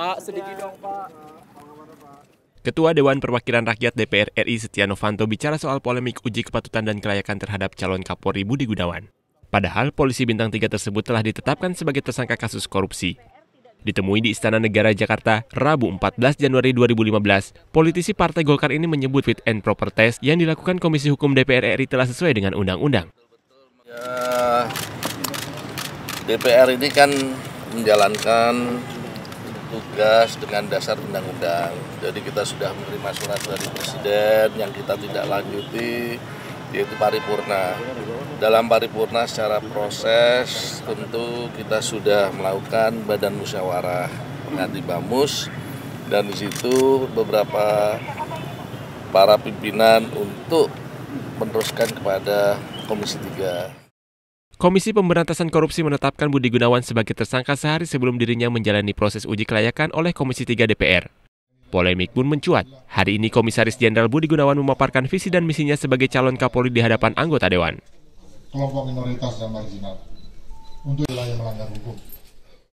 Pak, sedikit dong, Pak. Ketua Dewan Perwakilan Rakyat DPR RI Setia Novanto bicara soal polemik uji kepatutan dan kelayakan terhadap calon Kapolri Budi Gunawan. Padahal polisi bintang 3 tersebut telah ditetapkan sebagai tersangka kasus korupsi. Ditemui di Istana Negara Jakarta, Rabu 14 Januari 2015, politisi Partai Golkar ini menyebut fit and proper test yang dilakukan Komisi Hukum DPR RI telah sesuai dengan undang-undang. Ya, DPR ini kan menjalankan tugas dengan dasar undang-undang. Jadi kita sudah menerima surat dari Presiden yang kita tidak lanjuti, yaitu paripurna. Dalam paripurna secara proses tentu kita sudah melakukan badan musyawarah pengganti bamus dan di situ beberapa para pimpinan untuk meneruskan kepada Komisi 3. Komisi Pemberantasan Korupsi menetapkan Budi Gunawan sebagai tersangka sehari sebelum dirinya menjalani proses uji kelayakan oleh Komisi 3 DPR. Polemik pun mencuat. Hari ini Komisaris Jenderal Budi Gunawan memaparkan visi dan misinya sebagai calon Kapolri di hadapan anggota Dewan. Kelompok minoritas dan marginal untuk wilayah melanggar hukum.